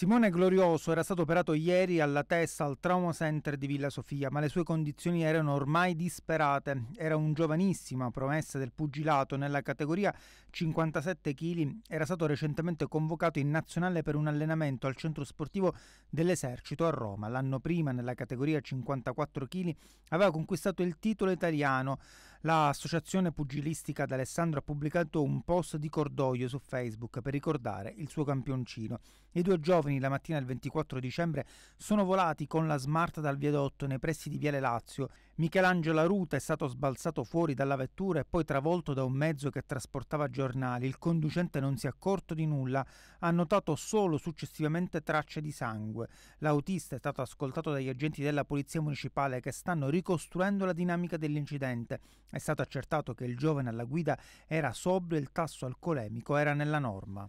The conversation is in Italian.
Simone Glorioso era stato operato ieri alla testa al Trauma Center di Villa Sofia, ma le sue condizioni erano ormai disperate. Era un giovanissimo, promessa del pugilato nella categoria 57 kg, era stato recentemente convocato in nazionale per un allenamento al centro sportivo dell'esercito a Roma. L'anno prima nella categoria 54 kg aveva conquistato il titolo italiano L'associazione pugilistica d'Alessandro ha pubblicato un post di cordoglio su Facebook per ricordare il suo campioncino. I due giovani la mattina del 24 dicembre sono volati con la smart dal viadotto nei pressi di Viale Lazio. Michelangelo Ruta è stato sbalzato fuori dalla vettura e poi travolto da un mezzo che trasportava giornali. Il conducente non si è accorto di nulla, ha notato solo successivamente tracce di sangue. L'autista è stato ascoltato dagli agenti della polizia municipale che stanno ricostruendo la dinamica dell'incidente è stato accertato che il giovane alla guida era sobrio e il tasso alcolemico era nella norma.